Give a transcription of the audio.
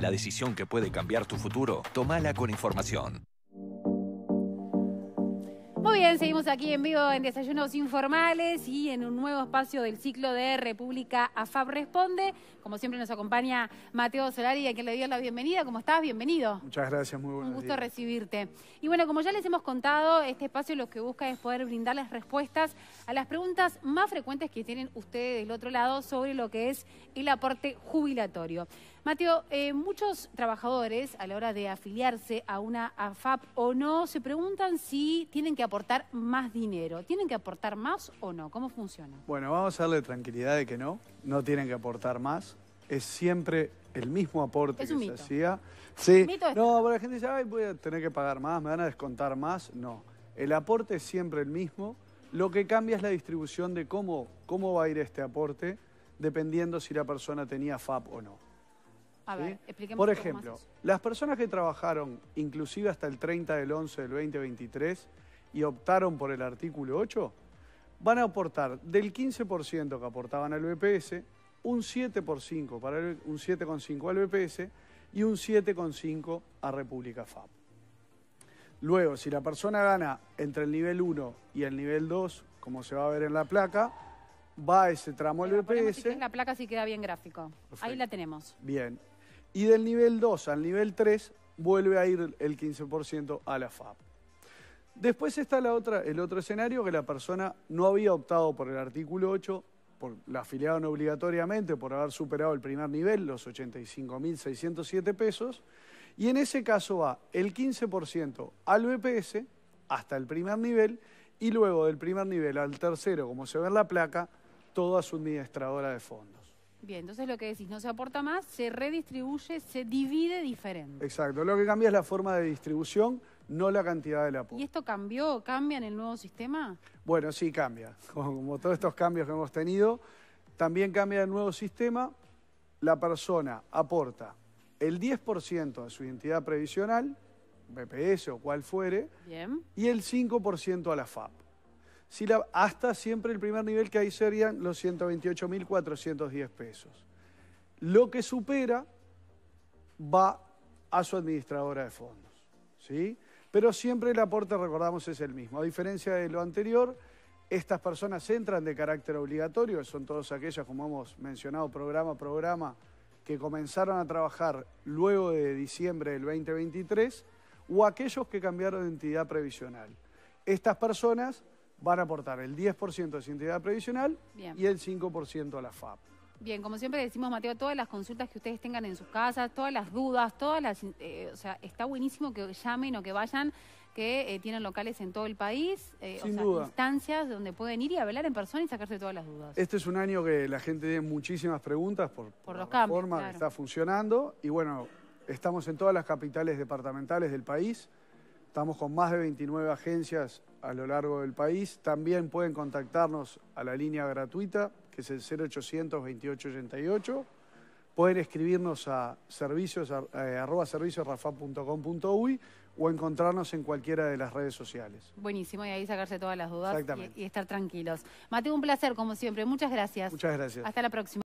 La decisión que puede cambiar tu futuro, tomala con información. Muy bien, seguimos aquí en vivo en Desayunos Informales y en un nuevo espacio del ciclo de República AFAP Responde. Como siempre nos acompaña Mateo Solari, a quien le dio la bienvenida. ¿Cómo estás? Bienvenido. Muchas gracias, muy buenos Un gusto recibirte. Y bueno, como ya les hemos contado, este espacio lo que busca es poder brindarles respuestas a las preguntas más frecuentes que tienen ustedes del otro lado sobre lo que es el aporte jubilatorio. Mateo, eh, muchos trabajadores a la hora de afiliarse a una AFAP o no se preguntan si tienen que aportar aportar más dinero. ¿Tienen que aportar más o no? ¿Cómo funciona? Bueno, vamos a darle tranquilidad de que no, no tienen que aportar más. Es siempre el mismo aporte es que se hacía. Sí, no, porque la gente dice, Ay, voy a tener que pagar más, me van a descontar más. No, el aporte es siempre el mismo. Lo que cambia es la distribución de cómo, cómo va a ir este aporte, dependiendo si la persona tenía FAP o no. A ver, ¿Sí? Por ejemplo, las personas que trabajaron inclusive hasta el 30 del 11 del 2023 y optaron por el artículo 8, van a aportar del 15% que aportaban al BPS, un 7,5 para al BPS y un 7,5 a República FAP. Luego, si la persona gana entre el nivel 1 y el nivel 2, como se va a ver en la placa, va ese tramo al BPS. en la placa sí queda bien gráfico. Ahí la tenemos. Bien. Y del nivel 2 al nivel 3 vuelve a ir el 15% a la FAP. Después está el otro escenario, que la persona no había optado por el artículo 8, por, la afiliaron obligatoriamente por haber superado el primer nivel, los 85.607 pesos, y en ese caso va el 15% al BPS hasta el primer nivel, y luego del primer nivel al tercero, como se ve en la placa, toda su administradora de fondos. Bien, entonces lo que decís, no se aporta más, se redistribuye, se divide diferente. Exacto, lo que cambia es la forma de distribución, no la cantidad de la ¿Y esto cambió? ¿Cambia en el nuevo sistema? Bueno, sí, cambia. Como, todos estos cambios que hemos tenido, también cambia el nuevo sistema. La persona aporta el 10% de su identidad previsional, BPS o cual fuere, y el 5% a la FAP. Si hasta siempre el primer nivel que hay serían los 128.410 pesos. Lo que supera va a su administradora de fondos. ¿sí? Pero siempre el aporte, recordamos, es el mismo. A diferencia de lo anterior, estas personas entran de carácter obligatorio, son todos aquellas, como hemos mencionado programa a programa, que comenzaron a trabajar luego de diciembre del 2023 o aquellos que cambiaron de entidad previsional. Estas personas van a aportar el 10% de su entidad previsional y el 5% a la FAP. Bien, como siempre decimos, Mateo, todas las consultas que ustedes tengan en sus casas, todas las dudas, todas las... Eh, o sea, está buenísimo que llamen o que vayan, que eh, tienen locales en todo el país, eh, Sin o sea, instancias donde pueden ir y hablar en persona y sacarse todas las dudas. Este es un año que la gente tiene muchísimas preguntas por, la forma que está funcionando. Y bueno, estamos en todas las capitales departamentales del país. Estamos con más de 29 agencias a lo largo del país. También pueden contactarnos a la línea gratuita es el 0800-2888. Pueden escribirnos a servicios, eh, arroba servicios o encontrarnos en cualquiera de las redes sociales. Buenísimo, y ahí sacarse todas las dudas y estar tranquilos. Mateo, un placer como siempre. Muchas gracias. Muchas gracias. Hasta la próxima.